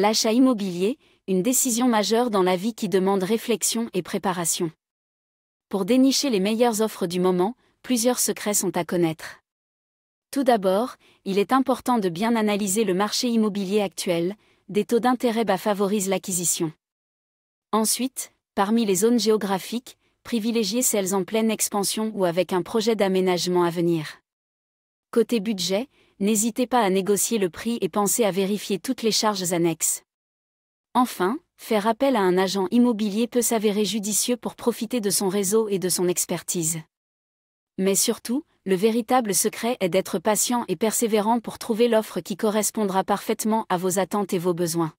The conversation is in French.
L'achat immobilier, une décision majeure dans la vie qui demande réflexion et préparation. Pour dénicher les meilleures offres du moment, plusieurs secrets sont à connaître. Tout d'abord, il est important de bien analyser le marché immobilier actuel, des taux d'intérêt bas favorisent l'acquisition. Ensuite, parmi les zones géographiques, privilégiez celles en pleine expansion ou avec un projet d'aménagement à venir. Côté budget, n'hésitez pas à négocier le prix et pensez à vérifier toutes les charges annexes. Enfin, faire appel à un agent immobilier peut s'avérer judicieux pour profiter de son réseau et de son expertise. Mais surtout, le véritable secret est d'être patient et persévérant pour trouver l'offre qui correspondra parfaitement à vos attentes et vos besoins.